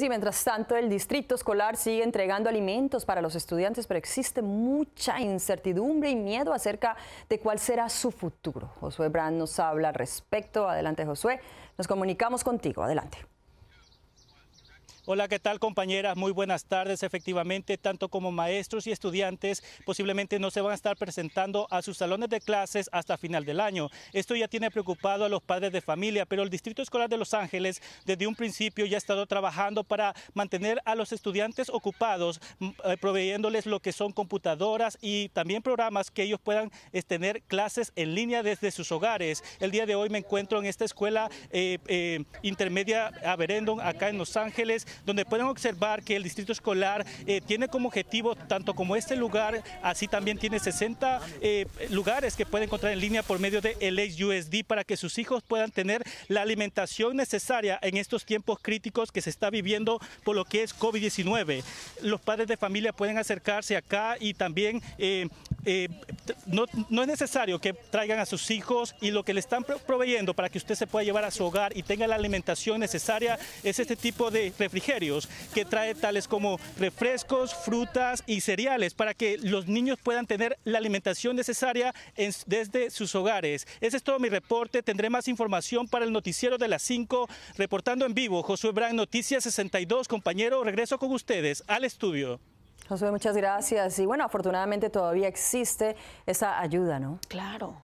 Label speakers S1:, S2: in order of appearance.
S1: Y mientras tanto, el distrito escolar sigue entregando alimentos para los estudiantes, pero existe mucha incertidumbre y miedo acerca de cuál será su futuro. Josué Brand nos habla al respecto. Adelante, Josué. Nos comunicamos contigo. Adelante.
S2: Hola, ¿qué tal compañeras? Muy buenas tardes. Efectivamente, tanto como maestros y estudiantes posiblemente no se van a estar presentando a sus salones de clases hasta final del año. Esto ya tiene preocupado a los padres de familia, pero el Distrito Escolar de Los Ángeles desde un principio ya ha estado trabajando para mantener a los estudiantes ocupados, eh, proveyéndoles lo que son computadoras y también programas que ellos puedan eh, tener clases en línea desde sus hogares. El día de hoy me encuentro en esta escuela eh, eh, intermedia Averendon, acá en Los Ángeles donde pueden observar que el distrito escolar eh, tiene como objetivo tanto como este lugar, así también tiene 60 eh, lugares que pueden encontrar en línea por medio de usd para que sus hijos puedan tener la alimentación necesaria en estos tiempos críticos que se está viviendo por lo que es COVID-19. Los padres de familia pueden acercarse acá y también eh, eh, no, es necesario que traigan a sus hijos y lo que le están proveyendo para que usted se pueda llevar a su hogar y tenga la alimentación necesaria es este tipo de refrigerios que trae tales como refrescos, frutas y cereales para que los niños puedan tener la alimentación necesaria desde sus hogares. Ese es todo mi reporte. Tendré más información para el noticiero de las 5, reportando en vivo Josué Brand, Noticias 62. Compañero, regreso con ustedes al estudio
S1: muchas gracias. Y bueno, afortunadamente todavía existe esa ayuda, ¿no? Claro.